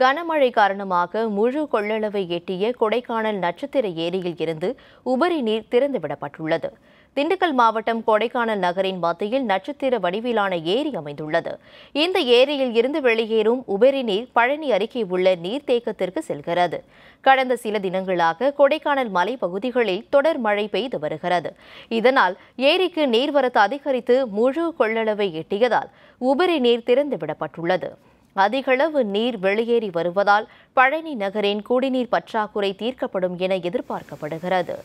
கனமழை காரணமாக முழு கொள்ளளவை எட்டிய கொடைக்கானல் நட்சத்திர ஏரியில் இருந்து உபரி நீர் திறந்துவிடப்பட்டுள்ளது திண்டுக்கல் மாவட்டம் கொடைக்கானல் நகரின் மத்தியில் நட்சத்திர வடிவிலான ஏரி அமைந்துள்ளது இந்த ஏரியில் இருந்து வெளியேறும் உபரி நீர் பழனி அருகே உள்ள நீர்த்தேக்கத்திற்கு செல்கிறது கடந்த சில தினங்களாக கொடைக்கானல் மலைப்பகுதிகளில் தொடர் மழை பெய்து வருகிறது இதனால் ஏரிக்கு நீர்வரத்து அதிகரித்து முழு கொள்ளளவை எட்டியதால் உபரி நீர் திறந்துவிடப்பட்டுள்ளது அதிகளவு நீர் வெளியேறி வருவதால் பழனி நகரின் குடிநீர் பற்றாக்குறை தீர்க்கப்படும் என எதிர்பார்க்கப்படுகிறது